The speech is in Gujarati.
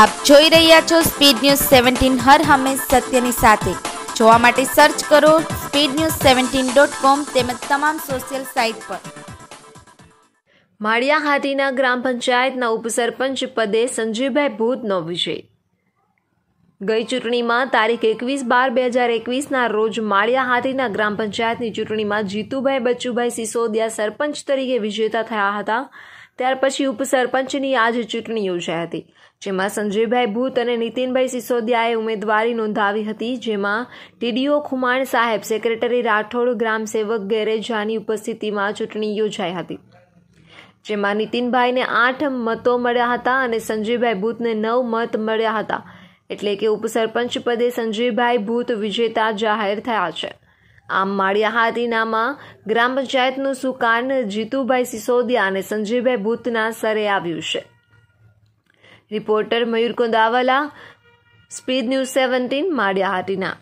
આપ જોઈ રહ્યા છો સ્પીડ ન્યૂઝ સેવન્ટીન હર હંમેશ સત્યની સાથે જોવા માટે સર્ચ કરો speed News seventeen dot com તેમજ તમામ સોશિયલ સાઇટ પર માળિયા હાટીના ગ્રામ પંચાયતના ઉપસરપંચ પદે સંજીવભાઈ ભૂતનો વિજય ગઈ ચૂંટણીમાં તારીખ એકવીસ બાર બે હજાર એકવીસના રોજ માળિયા હાટીના ગ્રામ પંચાયતની ચૂંટણીમાં જીતુભાઈ બચ્ચુભાઈ સિસોદિયા સરપંચ તરીકે વિજેતા થયા હતા ત્યાર પછી ઉપસરપંચની આજ ચૂંટણી યોજાઈ હતી જેમાં સંજયભાઈ ભૂત અને નીતિનભાઈ સિસોદિયાએ ઉમેદવારી નોંધાવી હતી જેમાં ટીડીઓ ખુમાણ સાહેબ સેક્રેટરી રાઠોડ ગ્રામસેવક ગેરેજાની ઉપસ્થિતિમાં ચૂંટણી યોજાઈ હતી જેમાં નીતિનભાઈને આઠ મતો મળ્યા હતા અને સંજયભાઈ ભૂતને નવ મત મળ્યા હતા એટલે કે ઉપસરપંચ પદે સંજયભાઈ ભૂત વિજેતા જાહેર થયા છે આમ માળિયા હાદીનામાં ગ્રામ પંચાયતનું સુકાન જીતુભાઈ સિસોદિયા અને સંજીવભાઈ ભૂતના સરે આવ્યું છે reporter Mayur Kondawala Speed News seventeen Maliya Hatina